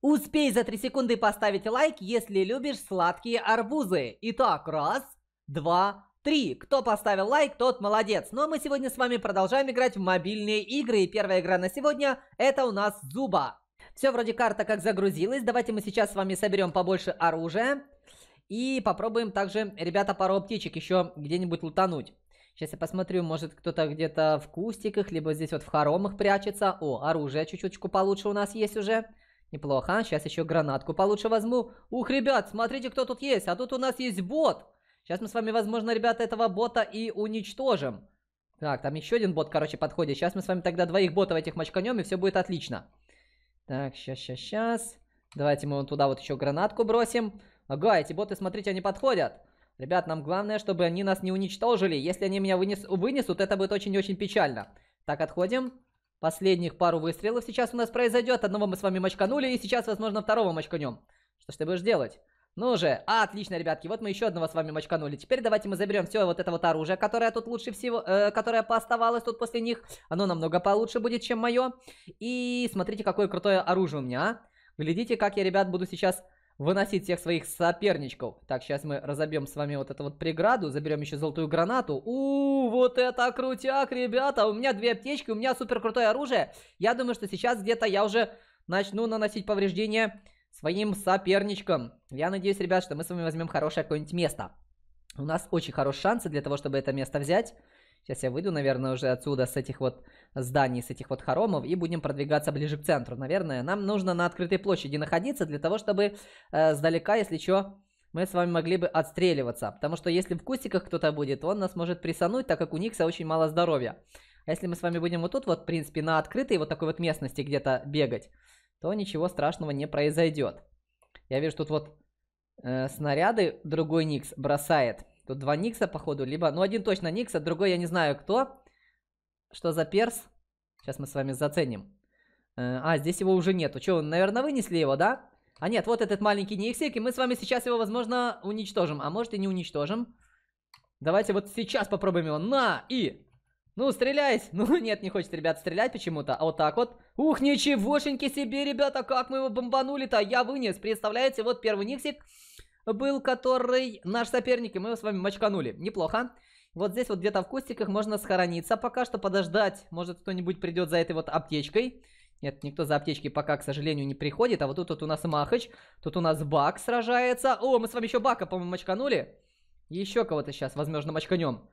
Успей за 3 секунды поставить лайк, если любишь сладкие арбузы. Итак, раз, два, три. Кто поставил лайк, тот молодец. Ну а мы сегодня с вами продолжаем играть в мобильные игры. И первая игра на сегодня это у нас Зуба. Все вроде карта как загрузилась. Давайте мы сейчас с вами соберем побольше оружия. И попробуем также, ребята, пару птичек еще где-нибудь лутануть. Сейчас я посмотрю, может кто-то где-то в кустиках, либо здесь вот в хоромах прячется. О, оружие чуть-чуть получше у нас есть уже. Неплохо, сейчас а еще гранатку получше возьму. Ух, ребят, смотрите, кто тут есть. А тут у нас есть бот. Сейчас мы с вами, возможно, ребята, этого бота и уничтожим. Так, там еще один бот, короче, подходит. Сейчас мы с вами тогда двоих ботов этих мочканем, и все будет отлично. Так, сейчас, сейчас, сейчас. Давайте мы вот туда вот еще гранатку бросим. Ага, эти боты, смотрите, они подходят. Ребят, нам главное, чтобы они нас не уничтожили. Если они меня вынес... вынесут, это будет очень-очень печально. Так, отходим последних пару выстрелов сейчас у нас произойдет. Одного мы с вами мочканули, и сейчас, возможно, второго мочканем. Что ж ты будешь делать? Ну же, а, отлично, ребятки, вот мы еще одного с вами мочканули. Теперь давайте мы заберем все вот это вот оружие, которое тут лучше всего, э, которое пооставалось тут после них. Оно намного получше будет, чем мое. И смотрите, какое крутое оружие у меня, а. Глядите, как я, ребят, буду сейчас выносить всех своих соперничков. Так, сейчас мы разобьем с вами вот эту вот преграду, заберем еще золотую гранату. У, вот это крутяк, ребята! У меня две аптечки, у меня супер крутое оружие. Я думаю, что сейчас где-то я уже начну наносить повреждения своим соперничкам. Я надеюсь, ребят, что мы с вами возьмем хорошее какое-нибудь место. У нас очень хорошие шансы для того, чтобы это место взять. Сейчас я выйду, наверное, уже отсюда, с этих вот зданий, с этих вот хоромов, и будем продвигаться ближе к центру, наверное. Нам нужно на открытой площади находиться для того, чтобы э, сдалека, если что, мы с вами могли бы отстреливаться. Потому что если в кустиках кто-то будет, он нас может присануть, так как у Никса очень мало здоровья. А если мы с вами будем вот тут, вот, в принципе, на открытой вот такой вот местности где-то бегать, то ничего страшного не произойдет. Я вижу, тут вот э, снаряды другой Никс бросает. Тут два Никса, походу, либо... Ну, один точно Никс, а другой я не знаю кто. Что за перс? Сейчас мы с вами заценим. Э, а, здесь его уже нету. Че, наверное, вынесли его, да? А нет, вот этот маленький Никсик, и мы с вами сейчас его, возможно, уничтожим. А может и не уничтожим. Давайте вот сейчас попробуем его. На! И! Ну, стреляйте! Ну, нет, не хочет, ребят, стрелять почему-то. А вот так вот. Ух, ничегошеньки себе, ребята, как мы его бомбанули-то! А я вынес, представляете? Вот первый Никсик был, который наш соперник, и мы его с вами мочканули. Неплохо. Вот здесь вот где-то в кустиках можно схорониться пока что, подождать. Может кто-нибудь придет за этой вот аптечкой. Нет, никто за аптечки пока, к сожалению, не приходит. А вот тут, тут у нас Махач, тут у нас Бак сражается. О, мы с вами еще Бака, по-моему, мочканули. Еще кого-то сейчас, возможно, мочканем.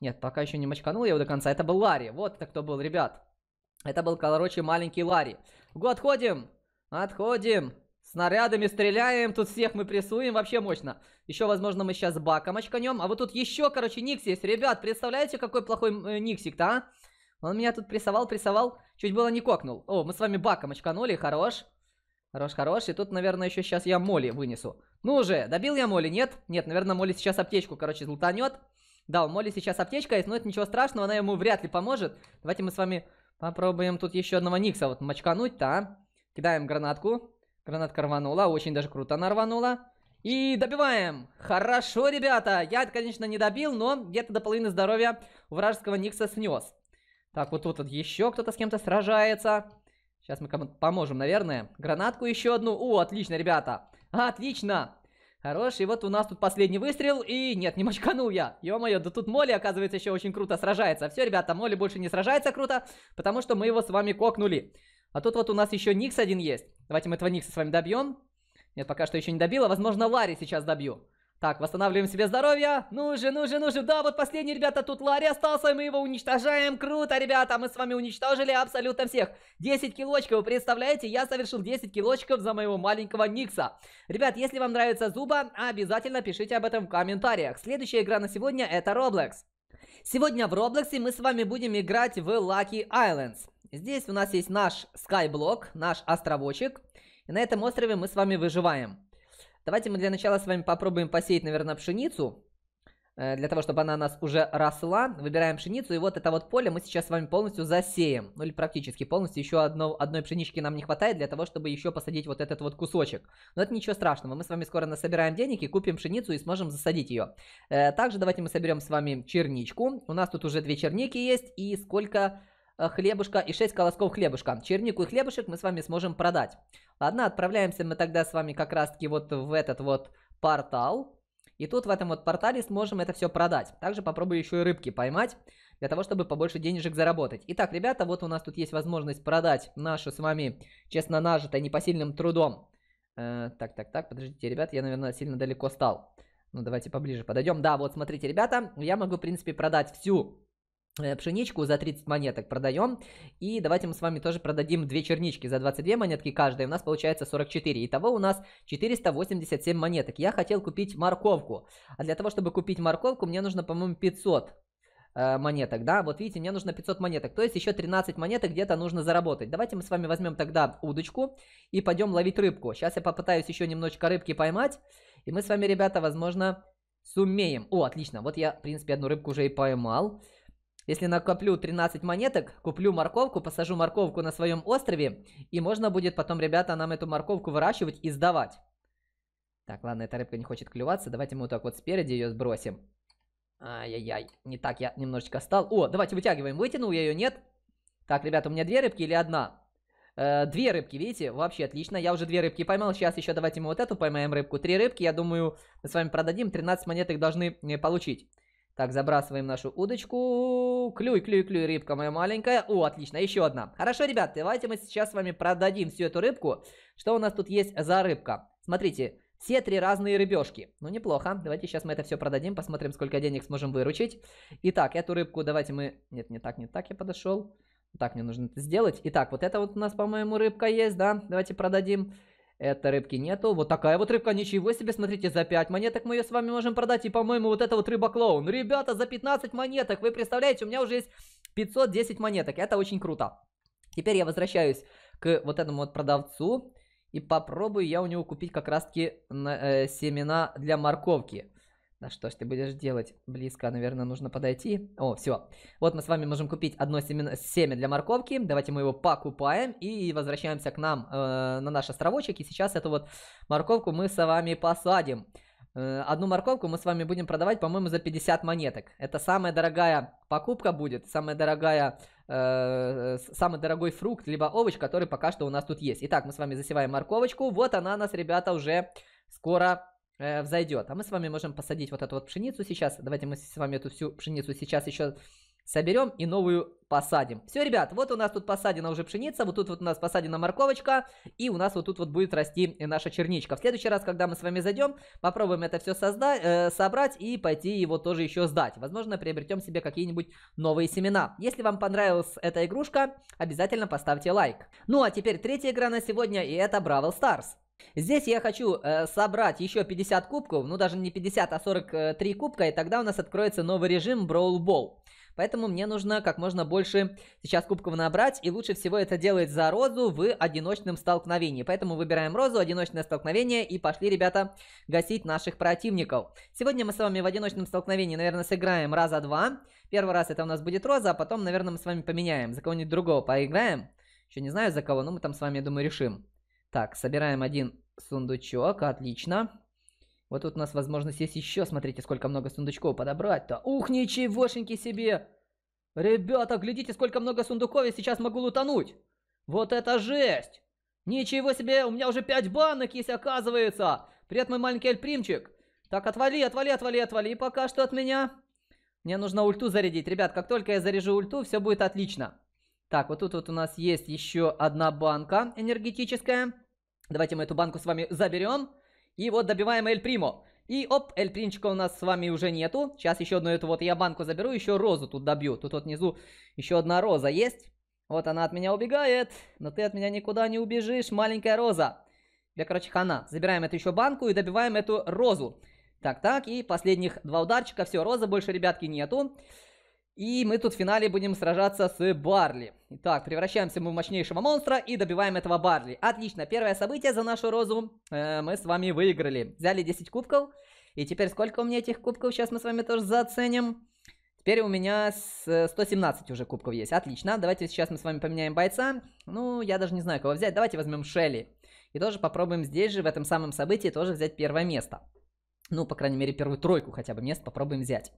Нет, пока еще не мочканул я его до конца. Это был Ларри. Вот это кто был, ребят. Это был, короче, маленький Ларри. Го, отходим! Отходим! Снарядами стреляем, тут всех мы прессуем, вообще мощно. Еще, возможно, мы сейчас баком очканем. А вот тут еще, короче, Никс есть. Ребят, представляете, какой плохой э, Никсик-то, а? Он меня тут прессовал, прессовал, чуть было не кокнул. О, мы с вами баком очканули, хорош. Хорош, хорош. И тут, наверное, еще сейчас я Моли вынесу. Ну уже добил я Моли, нет? Нет, наверное, Моли сейчас аптечку, короче, злутанет. Да, у Моли сейчас аптечка есть, но это ничего страшного, она ему вряд ли поможет. Давайте мы с вами попробуем тут еще одного Никса вот мочкануть-то, а? Кидаем гранатку. Гранатка рванула, очень даже круто она рванула. И добиваем! Хорошо, ребята! Я, конечно, не добил, но где-то до половины здоровья вражеского Никса снес. Так, вот тут вот еще кто-то с кем-то сражается. Сейчас мы кому-то поможем, наверное. Гранатку еще одну. О, отлично, ребята! Отлично! Хорош, и вот у нас тут последний выстрел, и нет, не мочканул я. Ё-моё, да тут Молли, оказывается, еще очень круто сражается. Все, ребята, Молли больше не сражается круто, потому что мы его с вами кокнули. А тут вот у нас еще Никс один есть. Давайте мы этого Никса с вами добьем. Нет, пока что еще не добила. Возможно, Ларри сейчас добью. Так, восстанавливаем себе здоровье. Ну же, ну же, ну же. Да, вот последний, ребята, тут Ларри остался, и мы его уничтожаем. Круто, ребята, мы с вами уничтожили абсолютно всех. 10 килочков, вы представляете? Я совершил 10 килочков за моего маленького Никса. Ребят, если вам нравится Зуба, обязательно пишите об этом в комментариях. Следующая игра на сегодня это Roblox. Сегодня в Роблоксе мы с вами будем играть в Lucky Islands. Здесь у нас есть наш скайблок, наш островочек. И на этом острове мы с вами выживаем. Давайте мы для начала с вами попробуем посеять, наверное, пшеницу. Э, для того, чтобы она у нас уже росла. Выбираем пшеницу. И вот это вот поле мы сейчас с вами полностью засеем. Ну или практически полностью. Еще одно, одной пшенички нам не хватает для того, чтобы еще посадить вот этот вот кусочек. Но это ничего страшного. Мы с вами скоро насобираем денег и купим пшеницу и сможем засадить ее. Э, также давайте мы соберем с вами черничку. У нас тут уже две черники есть. И сколько Э, хлебушка и 6 колосков хлебушка. Чернику и хлебушек мы с вами сможем продать. Ладно, отправляемся мы тогда с вами как раз таки вот в этот вот портал. И тут в этом вот портале сможем это все продать. Также попробую еще и рыбки поймать, для того, чтобы побольше денежек заработать. Итак, ребята, вот у нас тут есть возможность продать нашу с вами, честно нажитое, непосильным трудом. Э, так, так, так, подождите, ребят, я, наверное, сильно далеко стал. Ну, давайте поближе подойдем. Да, вот смотрите, ребята, я могу, в принципе, продать всю Э, пшеничку за 30 монеток продаем. И давайте мы с вами тоже продадим 2 чернички за 22 монетки каждая. У нас получается 44. Итого у нас 487 монеток. Я хотел купить морковку. А для того, чтобы купить морковку, мне нужно, по-моему, 500 э, монеток, да, вот видите, мне нужно 500 монеток, то есть еще 13 монеток где-то нужно заработать. Давайте мы с вами возьмем тогда удочку и пойдем ловить рыбку. Сейчас я попытаюсь еще немножечко рыбки поймать, и мы с вами, ребята, возможно, сумеем. О, отлично, вот я, в принципе, одну рыбку уже и поймал. Если накоплю 13 монеток, куплю морковку, посажу морковку на своем острове, и можно будет потом, ребята, нам эту морковку выращивать и сдавать. Так, ладно, эта рыбка не хочет клюваться, давайте мы вот так вот спереди ее сбросим. Ай-яй-яй, не так я немножечко стал. О, давайте вытягиваем, вытянул я ее, нет? Так, ребята, у меня две рыбки или одна? Э, две рыбки, видите? Вообще отлично. Я уже две рыбки поймал. Сейчас еще давайте мы вот эту поймаем рыбку. Три рыбки, я думаю, мы с вами продадим. 13 монеток должны э, получить. Так, забрасываем нашу удочку. Клюй, клюй, клюй, рыбка моя маленькая. О, отлично, еще одна. Хорошо, ребят, давайте мы сейчас с вами продадим всю эту рыбку. Что у нас тут есть за рыбка? Смотрите, все три разные рыбешки. Ну, неплохо. Давайте сейчас мы это все продадим, посмотрим, сколько денег сможем выручить. Итак, эту рыбку давайте мы... Нет, не так, не так я подошел. Так, мне нужно это сделать. Итак, вот это вот у нас, по-моему, рыбка есть, да? Давайте продадим. Это рыбки нету. Вот такая вот рыбка, ничего себе, смотрите, за 5 монеток мы ее с вами можем продать. И, по-моему, вот это вот рыба-клоун. Ребята, за 15 монеток, вы представляете, у меня уже есть 510 монеток. Это очень круто. Теперь я возвращаюсь к вот этому вот продавцу. И попробую я у него купить как раз-таки э, семена для морковки. Да что ж ты будешь делать? Близко, наверное, нужно подойти. О, все. Вот мы с вами можем купить одно семя, семя для морковки. Давайте мы его покупаем и возвращаемся к нам э, на наш островочек. И сейчас эту вот морковку мы с вами посадим. Э, одну морковку мы с вами будем продавать, по-моему, за 50 монеток. Это самая дорогая покупка будет, самая дорогая э, самый дорогой фрукт, либо овощ, который пока что у нас тут есть. Итак, мы с вами засеваем морковочку. Вот она у нас, ребята, уже скоро Э, взойдет. А мы с вами можем посадить вот эту вот пшеницу сейчас. Давайте мы с вами эту всю пшеницу сейчас еще соберем и новую посадим. Все, ребят, вот у нас тут посадена уже пшеница, вот тут вот у нас посадена морковочка, и у нас вот тут вот будет расти наша черничка. В следующий раз, когда мы с вами зайдем, попробуем это все создать, э, собрать и пойти его тоже еще сдать. Возможно, приобретем себе какие-нибудь новые семена. Если вам понравилась эта игрушка, обязательно поставьте лайк. Ну а теперь третья игра на сегодня, и это Бравл Старс. Здесь я хочу э, собрать еще 50 кубков, ну даже не 50, а 43 кубка, и тогда у нас откроется новый режим Brawl Ball. Поэтому мне нужно как можно больше сейчас кубков набрать, и лучше всего это делать за розу в одиночном столкновении. Поэтому выбираем розу, одиночное столкновение, и пошли, ребята, гасить наших противников. Сегодня мы с вами в одиночном столкновении, наверное, сыграем раза два. Первый раз это у нас будет роза, а потом, наверное, мы с вами поменяем, за кого-нибудь другого поиграем. Еще не знаю за кого, но мы там с вами, я думаю, решим. Так, собираем один сундучок, отлично. Вот тут у нас возможность есть еще, смотрите, сколько много сундучков подобрать-то. Ух, ничегошеньки себе! Ребята, глядите, сколько много сундуков, я сейчас могу лутануть! Вот это жесть! Ничего себе, у меня уже 5 банок есть, оказывается! Привет, мой маленький альпримчик! Так, отвали, отвали, отвали, отвали пока что от меня. Мне нужно ульту зарядить. Ребят, как только я заряжу ульту, все будет отлично. Так, вот тут вот у нас есть еще одна банка энергетическая. Давайте мы эту банку с вами заберем. И вот добиваем Эль Примо. И оп, Эль Принчика у нас с вами уже нету. Сейчас еще одну эту вот я банку заберу, еще розу тут добью. Тут вот внизу еще одна роза есть. Вот она от меня убегает, но ты от меня никуда не убежишь, маленькая роза. Я, короче, хана. Забираем эту еще банку и добиваем эту розу. Так, так, и последних два ударчика. Все, розы больше, ребятки, нету. И мы тут в финале будем сражаться с Барли. Итак, превращаемся мы в мощнейшего монстра и добиваем этого Барли. Отлично, первое событие за нашу розу э, мы с вами выиграли. Взяли 10 кубков. И теперь сколько у меня этих кубков, сейчас мы с вами тоже заоценим. Теперь у меня 117 э, уже кубков есть. Отлично, давайте сейчас мы с вами поменяем бойца. Ну, я даже не знаю, кого взять. Давайте возьмем Шелли. И тоже попробуем здесь же, в этом самом событии, тоже взять первое место. Ну, по крайней мере, первую тройку хотя бы мест попробуем взять.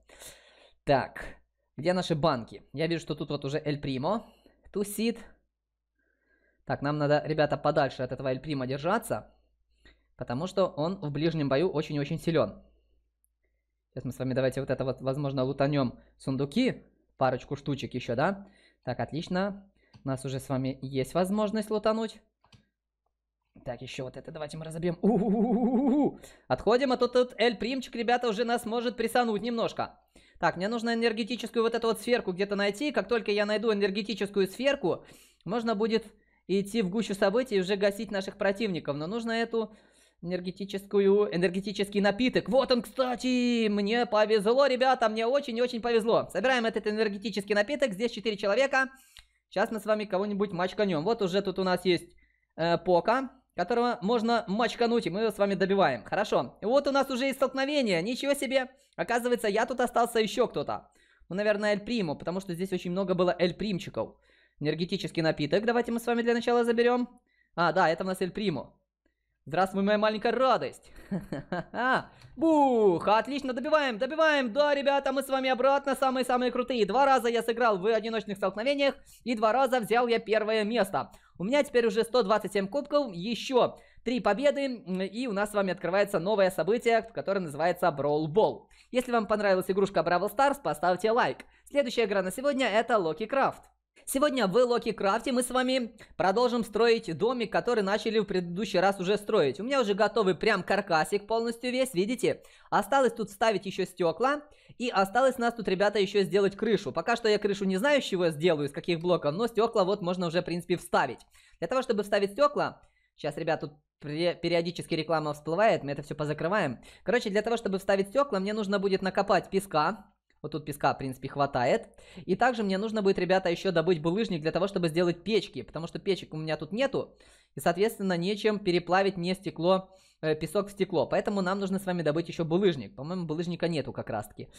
Так, где наши банки? Я вижу, что тут вот уже Эль Примо. Тусит. Так, нам надо, ребята, подальше от этого Эль Прима держаться. Потому что он в ближнем бою очень-очень силен. Сейчас мы с вами давайте вот это вот, возможно, лутанем сундуки. Парочку штучек еще, да? Так, отлично. У нас уже с вами есть возможность лутануть. Так, еще вот это давайте мы разобьем. У -у -у -у -у -у. Отходим, а тут, тут Эль Примчик, ребята, уже нас может присануть немножко. Так, мне нужно энергетическую вот эту вот сферку где-то найти. Как только я найду энергетическую сферку, можно будет идти в гущу событий и уже гасить наших противников. Но нужно эту энергетическую, энергетический напиток. Вот он, кстати! Мне повезло, ребята, мне очень-очень повезло. Собираем этот энергетический напиток, здесь 4 человека. Сейчас мы с вами кого-нибудь мачканем. Вот уже тут у нас есть э, Пока которого можно мочкануть, и мы его с вами добиваем. Хорошо. вот у нас уже и столкновение. Ничего себе. Оказывается, я тут остался еще кто-то. Ну, наверное, Эль Приму, потому что здесь очень много было Эль Примчиков. Энергетический напиток. Давайте мы с вами для начала заберем. А, да, это у нас Эль Приму. Здравствуй, моя маленькая радость. Бух, отлично, добиваем, добиваем. Да, ребята, мы с вами обратно, самые-самые крутые. Два раза я сыграл в одиночных столкновениях, и два раза взял я первое место. У меня теперь уже 127 кубков, еще три победы, и у нас с вами открывается новое событие, которое называется Brawl Ball. Если вам понравилась игрушка Бравл Старс, поставьте лайк. Следующая игра на сегодня это Локи Крафт. Сегодня в Локи Крафте мы с вами продолжим строить домик, который начали в предыдущий раз уже строить. У меня уже готовый прям каркасик полностью весь, видите? Осталось тут вставить еще стекла. И осталось нас тут, ребята, еще сделать крышу. Пока что я крышу не знаю, с чего я сделаю, из каких блоков, но стекла вот можно уже, в принципе, вставить. Для того, чтобы вставить стекла... Сейчас, ребята, тут периодически реклама всплывает, мы это все позакрываем. Короче, для того, чтобы вставить стекла, мне нужно будет накопать песка. Вот тут песка, в принципе, хватает. И также мне нужно будет, ребята, еще добыть булыжник для того, чтобы сделать печки. Потому что печек у меня тут нету. И, соответственно, нечем переплавить мне стекло, э, песок в стекло. Поэтому нам нужно с вами добыть еще булыжник. По-моему, булыжника нету как раз-таки.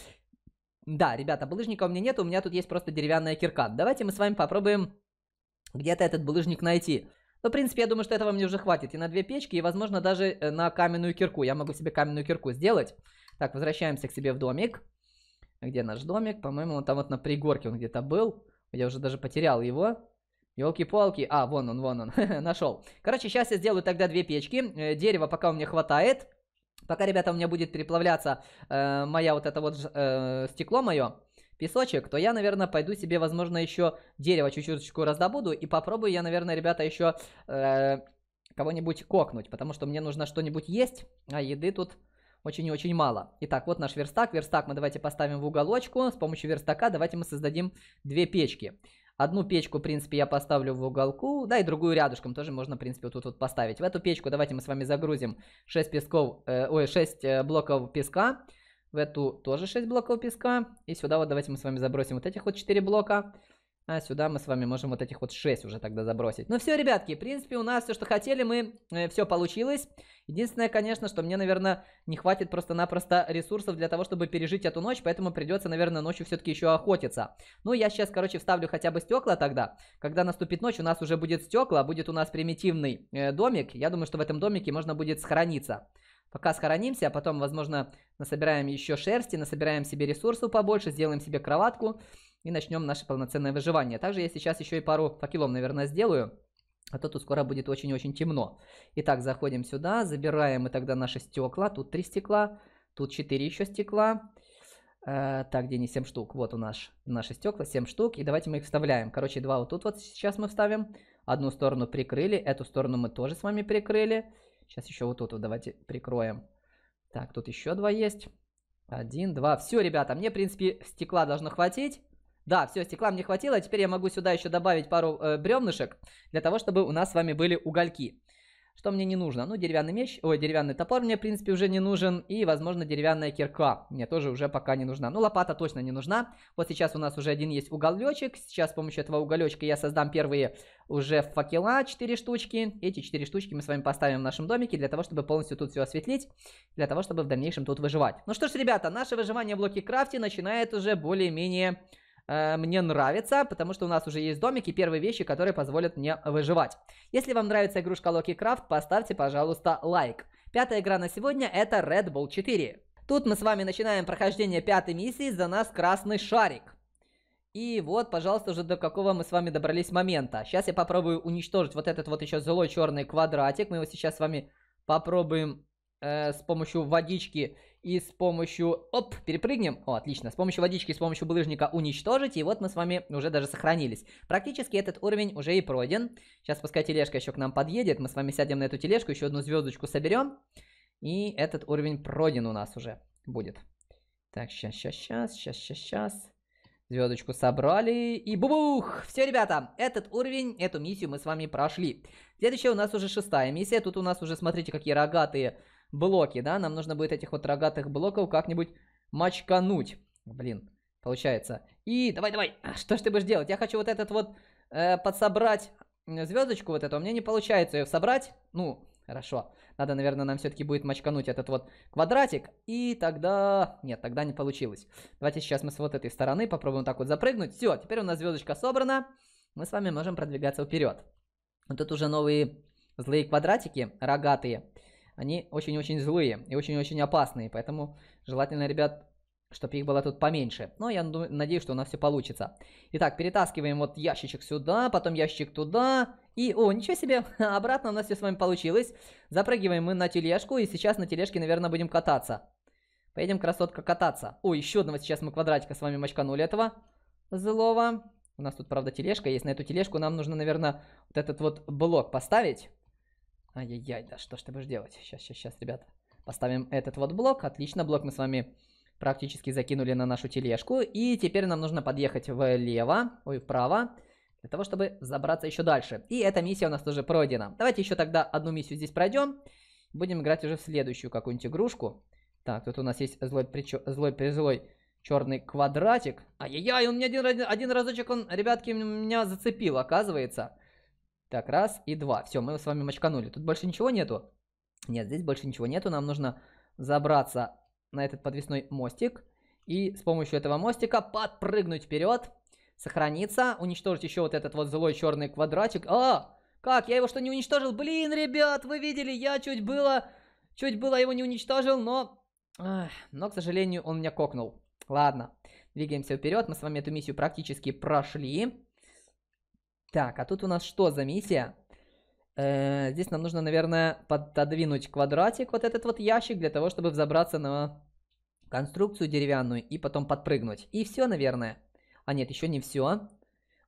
Да, ребята, булыжника у меня нету. У меня тут есть просто деревянная кирка. Давайте мы с вами попробуем где-то этот булыжник найти. Ну, в принципе, я думаю, что этого мне уже хватит и на две печки, и, возможно, даже э, на каменную кирку. Я могу себе каменную кирку сделать. Так, возвращаемся к себе в домик. Где наш домик? По-моему, он там вот на пригорке он где-то был. Я уже даже потерял его. Елки-палки. А, вон он, вон он. Нашел. Короче, сейчас я сделаю тогда две печки. Э, дерева пока у меня хватает. Пока, ребята, у меня будет переплавляться э, моя вот это вот э, стекло мое, песочек, то я, наверное, пойду себе, возможно, еще дерево чуть-чуть раздобуду и попробую я, наверное, ребята, еще э, кого-нибудь кокнуть, потому что мне нужно что-нибудь есть, а еды тут очень и очень мало. Итак, вот наш верстак. Верстак мы давайте поставим в уголочку. С помощью верстака давайте мы создадим две печки. Одну печку, в принципе, я поставлю в уголку, да, и другую рядышком тоже можно, в принципе, вот тут вот поставить. В эту печку давайте мы с вами загрузим 6 песков, э, ой, 6 э, блоков песка. В эту тоже 6 блоков песка. И сюда вот давайте мы с вами забросим вот этих вот 4 блока. А сюда мы с вами можем вот этих вот 6 уже тогда забросить. Ну все, ребятки, в принципе, у нас все, что хотели, мы э, все получилось. Единственное, конечно, что мне, наверное, не хватит просто-напросто ресурсов для того, чтобы пережить эту ночь, поэтому придется, наверное, ночью все-таки еще охотиться. Ну, я сейчас, короче, вставлю хотя бы стекла тогда. Когда наступит ночь, у нас уже будет стекла, будет у нас примитивный э, домик. Я думаю, что в этом домике можно будет схорониться пока схоронимся, а потом, возможно, насобираем еще шерсти, насобираем себе ресурсов побольше, сделаем себе кроватку и начнем наше полноценное выживание. Также я сейчас еще и пару факелов, наверное, сделаю. А то тут скоро будет очень-очень темно. Итак, заходим сюда, забираем мы тогда наши стекла. Тут три стекла, тут четыре еще стекла. Э, так, где не 7 штук? Вот у нас наши стекла, 7 штук. И давайте мы их вставляем. Короче, два вот тут вот сейчас мы вставим. Одну сторону прикрыли, эту сторону мы тоже с вами прикрыли. Сейчас еще вот тут вот давайте прикроем. Так, тут еще два есть. Один, два. Все, ребята, мне, в принципе, стекла должно хватить. Да, все, стекла мне хватило. А теперь я могу сюда еще добавить пару э, бревнышек для того, чтобы у нас с вами были угольки. Что мне не нужно? Ну, деревянный меч, ой, деревянный топор мне, в принципе, уже не нужен. И, возможно, деревянная кирка мне тоже уже пока не нужна. Ну, лопата точно не нужна. Вот сейчас у нас уже один есть уголечек. Сейчас с помощью этого уголечка я создам первые уже факела, 4 штучки. Эти 4 штучки мы с вами поставим в нашем домике для того, чтобы полностью тут все осветлить. Для того, чтобы в дальнейшем тут выживать. Ну что ж, ребята, наше выживание в блоке крафте начинает уже более-менее Э, мне нравится, потому что у нас уже есть домики, первые вещи, которые позволят мне выживать. Если вам нравится игрушка Локи Крафт, поставьте, пожалуйста, лайк. Пятая игра на сегодня это Red Bull 4. Тут мы с вами начинаем прохождение пятой миссии, за нас красный шарик. И вот, пожалуйста, уже до какого мы с вами добрались момента. Сейчас я попробую уничтожить вот этот вот еще злой черный квадратик. Мы его сейчас с вами попробуем э, с помощью водички и с помощью... Оп, перепрыгнем. О, отлично. С помощью водички, с помощью булыжника уничтожить. И вот мы с вами уже даже сохранились. Практически этот уровень уже и пройден. Сейчас пускай тележка еще к нам подъедет. Мы с вами сядем на эту тележку, еще одну звездочку соберем. И этот уровень пройден у нас уже будет. Так, сейчас, сейчас, сейчас, сейчас, сейчас, сейчас. Звездочку собрали и бубух! Все, ребята, этот уровень, эту миссию мы с вами прошли. Следующая у нас уже шестая миссия. Тут у нас уже, смотрите, какие рогатые блоки, да, нам нужно будет этих вот рогатых блоков как-нибудь мочкануть. Блин, получается. И давай, давай, что ж ты будешь делать? Я хочу вот этот вот э, подсобрать звездочку вот эту, а мне не получается ее собрать. Ну, хорошо. Надо, наверное, нам все-таки будет мочкануть этот вот квадратик. И тогда... Нет, тогда не получилось. Давайте сейчас мы с вот этой стороны попробуем так вот запрыгнуть. Все, теперь у нас звездочка собрана. Мы с вами можем продвигаться вперед. Вот тут уже новые злые квадратики, рогатые они очень-очень злые и очень-очень опасные, поэтому желательно, ребят, чтобы их было тут поменьше. Но я надеюсь, что у нас все получится. Итак, перетаскиваем вот ящичек сюда, потом ящик туда. И, о, ничего себе, обратно у нас все с вами получилось. Запрыгиваем мы на тележку, и сейчас на тележке, наверное, будем кататься. Поедем, красотка, кататься. О, еще одного сейчас мы квадратика с вами мочканули этого злого. У нас тут, правда, тележка есть. На эту тележку нам нужно, наверное, вот этот вот блок поставить. Ай-яй-яй, да что ж ты будешь делать? Сейчас, сейчас, сейчас, ребята. Поставим этот вот блок. Отлично, блок мы с вами практически закинули на нашу тележку. И теперь нам нужно подъехать влево, ой, вправо, для того, чтобы забраться еще дальше. И эта миссия у нас тоже пройдена. Давайте еще тогда одну миссию здесь пройдем. Будем играть уже в следующую какую-нибудь игрушку. Так, тут у нас есть злой причо... злой злой черный квадратик. Ай-яй-яй, он мне один, один разочек, он, ребятки, меня зацепил, оказывается. Так, раз и два. Все, мы с вами мочканули. Тут больше ничего нету? Нет, здесь больше ничего нету. Нам нужно забраться на этот подвесной мостик. И с помощью этого мостика подпрыгнуть вперед. Сохраниться. Уничтожить еще вот этот вот злой черный квадратик. А! Как? Я его что, не уничтожил? Блин, ребят, вы видели? Я чуть было... Чуть было его не уничтожил, но... Ах, но, к сожалению, он меня кокнул. Ладно, двигаемся вперед. Мы с вами эту миссию практически прошли. Так, а тут у нас что за миссия? Э здесь нам нужно, наверное, пододвинуть квадратик, вот этот вот ящик, для того, чтобы взобраться на конструкцию деревянную и потом подпрыгнуть. И все, наверное. А нет, еще не все.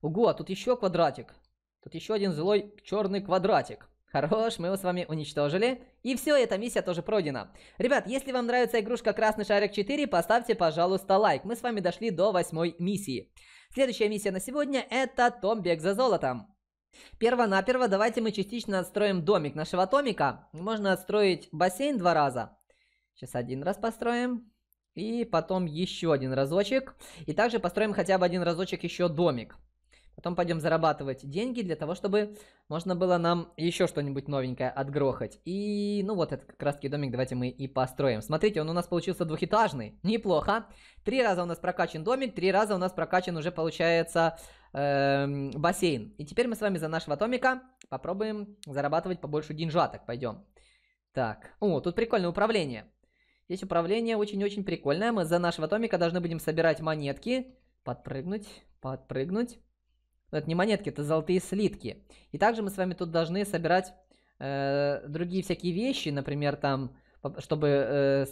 Ого, а тут еще квадратик. Тут еще один злой черный квадратик. Хорош, мы его с вами уничтожили. И все, эта миссия тоже пройдена. Ребят, если вам нравится игрушка Красный Шарик 4, поставьте, пожалуйста, лайк. Мы с вами дошли до восьмой миссии. Следующая миссия на сегодня – это Томбик за золотом. Перво-наперво давайте мы частично отстроим домик нашего Томика. Можно отстроить бассейн два раза. Сейчас один раз построим. И потом еще один разочек. И также построим хотя бы один разочек еще домик. Потом пойдем зарабатывать деньги для того, чтобы можно было нам еще что-нибудь новенькое отгрохать. И, ну, вот этот как раз таки домик давайте мы и построим. Смотрите, он у нас получился двухэтажный. Неплохо. Три раза у нас прокачан домик, три раза у нас прокачан уже, получается, эм, бассейн. И теперь мы с вами за нашего Томика попробуем зарабатывать побольше деньжаток. Пойдем. Так. О, тут прикольное управление. Здесь управление очень-очень прикольное. Мы за нашего Томика должны будем собирать монетки. Подпрыгнуть, подпрыгнуть. Это не монетки, это золотые слитки. И также мы с вами тут должны собирать э, другие всякие вещи, например, там, чтобы, э,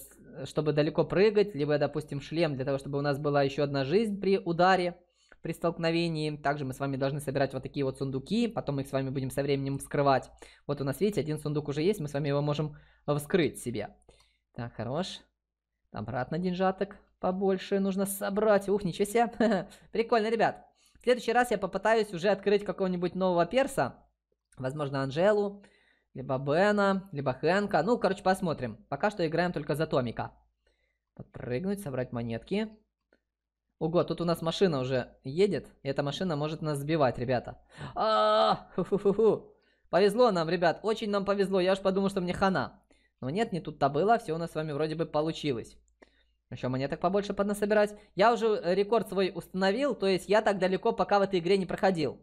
чтобы далеко прыгать, либо, допустим, шлем для того, чтобы у нас была еще одна жизнь при ударе, при столкновении. Также мы с вами должны собирать вот такие вот сундуки, потом мы их с вами будем со временем вскрывать. Вот у нас, видите, один сундук уже есть, мы с вами его можем вскрыть себе. Так, хорош. Обратно деньжаток побольше нужно собрать. Ух, ничего себе. Прикольно, ребят. В следующий раз я попытаюсь уже открыть какого-нибудь нового перса. Возможно, Анжелу, либо Бена, либо Хэнка. Ну, короче, посмотрим. Пока что играем только за Томика. Подпрыгнуть, собрать монетки. Ого, тут у нас машина уже едет. И эта машина может нас сбивать, ребята. А -а -а! Ху -ху -ху. Повезло нам, ребят. Очень нам повезло. Я уж подумал, что мне хана. Но нет, не тут-то было. Все у нас с вами вроде бы получилось. Еще монеток побольше поднасобирать. Я уже э, рекорд свой установил, то есть я так далеко пока в этой игре не проходил.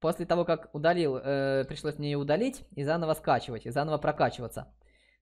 После того, как удалил, э, пришлось мне ее удалить и заново скачивать, и заново прокачиваться.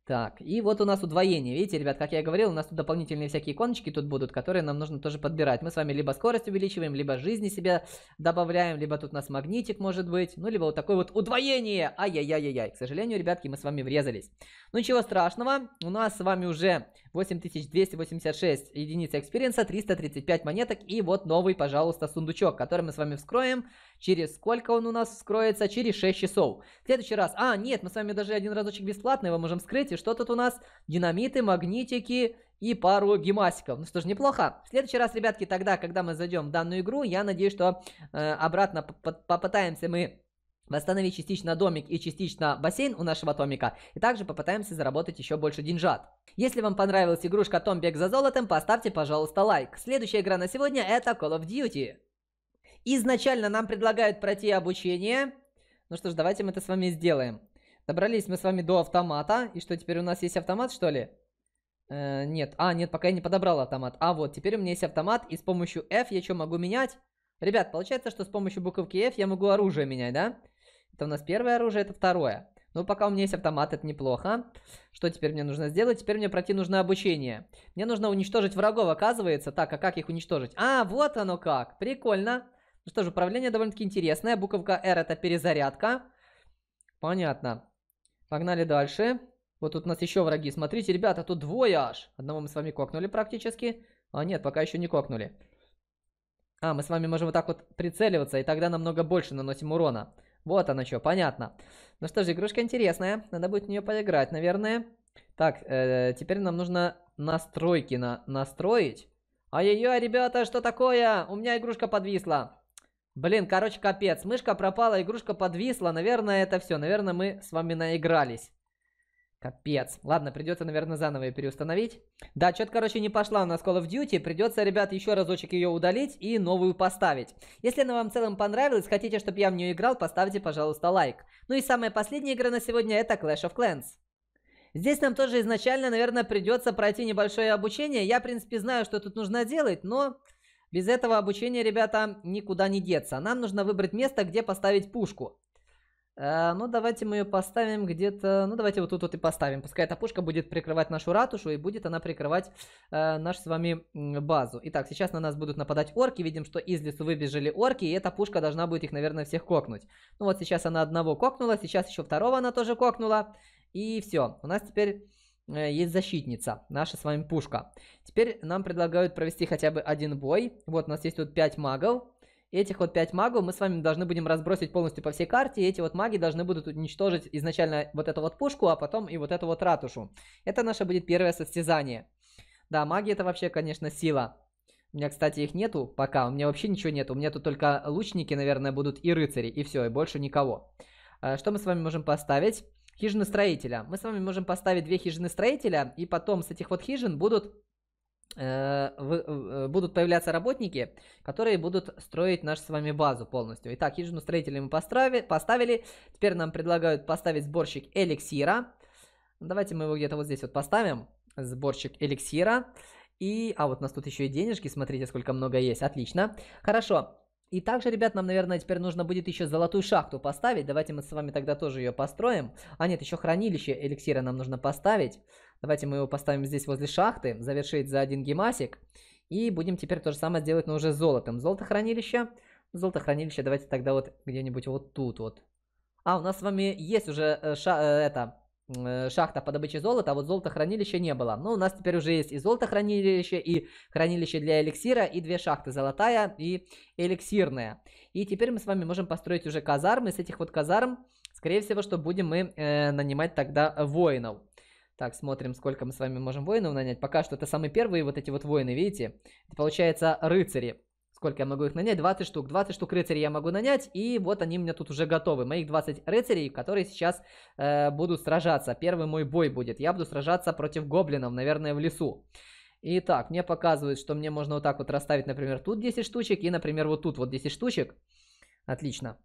Так, и вот у нас удвоение. Видите, ребят, как я говорил, у нас тут дополнительные всякие иконочки тут будут, которые нам нужно тоже подбирать. Мы с вами либо скорость увеличиваем, либо жизни себе добавляем, либо тут у нас магнитик может быть, ну, либо вот такое вот удвоение. Ай-яй-яй-яй-яй. К сожалению, ребятки, мы с вами врезались. Ну, ничего страшного, у нас с вами уже 8286 единиц экспириенса, 335 монеток и вот новый, пожалуйста, сундучок, который мы с вами вскроем. Через сколько он у нас скроется? Через 6 часов. В следующий раз. А, нет, мы с вами даже один разочек бесплатный его можем скрыть. И что тут у нас? Динамиты, магнитики и пару гемасиков. Ну что ж, неплохо. В следующий раз, ребятки, тогда, когда мы зайдем в данную игру, я надеюсь, что э, обратно попытаемся мы восстановить частично домик и частично бассейн у нашего Томика, и также попытаемся заработать еще больше деньжат. Если вам понравилась игрушка Том Бег за золотом, поставьте, пожалуйста, лайк. Следующая игра на сегодня это Call of Duty. Изначально нам предлагают пройти обучение. Ну что ж, давайте мы это с вами сделаем. Добрались мы с вами до автомата. И что, теперь у нас есть автомат, что ли? Э, нет. А, нет, пока я не подобрал автомат. А, вот, теперь у меня есть автомат. И с помощью F я что, могу менять? Ребят, получается, что с помощью буковки F я могу оружие менять, да? Это у нас первое оружие, это второе. Ну, пока у меня есть автомат, это неплохо. Что теперь мне нужно сделать? Теперь мне пройти нужно обучение. Мне нужно уничтожить врагов, оказывается. Так, а как их уничтожить? А, вот оно как. Прикольно. Ну что ж, управление довольно-таки интересное. Буковка R это перезарядка. Понятно. Погнали дальше. Вот тут у нас еще враги. Смотрите, ребята, тут двое аж. Одного мы с вами кокнули практически. А нет, пока еще не кокнули. А, мы с вами можем вот так вот прицеливаться, и тогда намного больше наносим урона. Вот оно что, понятно. Ну что же, игрушка интересная. Надо будет в нее поиграть, наверное. Так, э, теперь нам нужно настройки на настроить. Ай-яй-яй, ребята, что такое? У меня игрушка подвисла. Блин, короче, капец. Мышка пропала, игрушка подвисла. Наверное, это все. Наверное, мы с вами наигрались. Капец. Ладно, придется, наверное, заново ее переустановить. Да, что-то, короче, не пошла у нас Call of Duty. Придется, ребят, еще разочек ее удалить и новую поставить. Если она вам в целом понравилась, хотите, чтобы я в нее играл, поставьте, пожалуйста, лайк. Ну и самая последняя игра на сегодня это Clash of Clans. Здесь нам тоже изначально, наверное, придется пройти небольшое обучение. Я, в принципе, знаю, что тут нужно делать, но без этого обучения, ребята, никуда не деться. Нам нужно выбрать место, где поставить пушку. Э, ну, давайте мы ее поставим где-то... Ну, давайте вот тут вот и поставим. Пускай эта пушка будет прикрывать нашу ратушу, и будет она прикрывать э, нашу с вами базу. Итак, сейчас на нас будут нападать орки. Видим, что из лесу выбежали орки, и эта пушка должна будет их, наверное, всех кокнуть. Ну, вот сейчас она одного кокнула, сейчас еще второго она тоже кокнула. И все. У нас теперь Э, есть защитница, наша с вами пушка. Теперь нам предлагают провести хотя бы один бой. Вот у нас есть вот 5 магов. Этих вот 5 магов мы с вами должны будем разбросить полностью по всей карте. И эти вот маги должны будут уничтожить изначально вот эту вот пушку, а потом и вот эту вот ратушу. Это наше будет первое состязание. Да, маги это вообще, конечно, сила. У меня, кстати, их нету пока. У меня вообще ничего нету. У меня тут только лучники, наверное, будут и рыцари. И все, и больше никого. Э, что мы с вами можем поставить? хижины строителя. Мы с вами можем поставить две хижины строителя, и потом с этих вот хижин будут, э, э, будут появляться работники, которые будут строить нашу с вами базу полностью. Итак, хижину строителя мы постави, поставили. Теперь нам предлагают поставить сборщик эликсира. Давайте мы его где-то вот здесь вот поставим. Сборщик эликсира. И, а вот у нас тут еще и денежки, смотрите, сколько много есть, отлично. Хорошо, и также, ребят, нам, наверное, теперь нужно будет еще золотую шахту поставить. Давайте мы с вами тогда тоже ее построим. А нет, еще хранилище эликсира нам нужно поставить. Давайте мы его поставим здесь возле шахты, завершить за один гемасик. И будем теперь то же самое делать, но уже с золотом. Золотохранилище. Золотохранилище давайте тогда вот где-нибудь вот тут вот. А, у нас с вами есть уже э, ша, э, это Э, шахта по добыче золота, а вот золотохранилища не было. Но ну, у нас теперь уже есть и золотохранилище, и хранилище для эликсира, и две шахты, золотая и эликсирная. И теперь мы с вами можем построить уже казармы. С этих вот казарм, скорее всего, что будем мы э, нанимать тогда воинов. Так, смотрим, сколько мы с вами можем воинов нанять. Пока что это самые первые вот эти вот воины, видите? Это получается рыцари. Сколько я могу их нанять? 20 штук. 20 штук рыцарей я могу нанять, и вот они у меня тут уже готовы. Моих 20 рыцарей, которые сейчас э, будут сражаться. Первый мой бой будет. Я буду сражаться против гоблинов, наверное, в лесу. Итак, мне показывают, что мне можно вот так вот расставить, например, тут 10 штучек, и, например, вот тут вот 10 штучек. Отлично.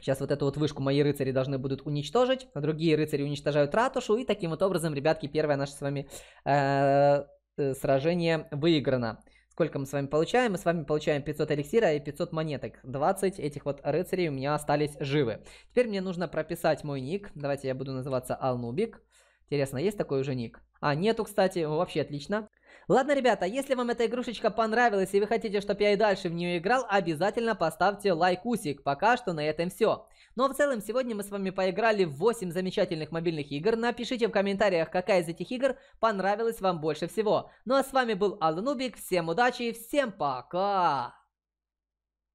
Сейчас вот эту вот вышку мои рыцари должны будут уничтожить, а другие рыцари уничтожают ратушу, и таким вот образом, ребятки, первое наше с вами э, э, сражение выиграно. Сколько мы с вами получаем? Мы с вами получаем 500 эликсира и 500 монеток. 20 этих вот рыцарей у меня остались живы. Теперь мне нужно прописать мой ник. Давайте я буду называться Алнубик. Интересно, есть такой уже ник? А, нету, кстати, вообще отлично. Ладно, ребята, если вам эта игрушечка понравилась и вы хотите, чтобы я и дальше в нее играл, обязательно поставьте лайкусик. Пока что на этом все. Ну а в целом, сегодня мы с вами поиграли в 8 замечательных мобильных игр. Напишите в комментариях, какая из этих игр понравилась вам больше всего. Ну а с вами был Аланубик, всем удачи, и всем пока!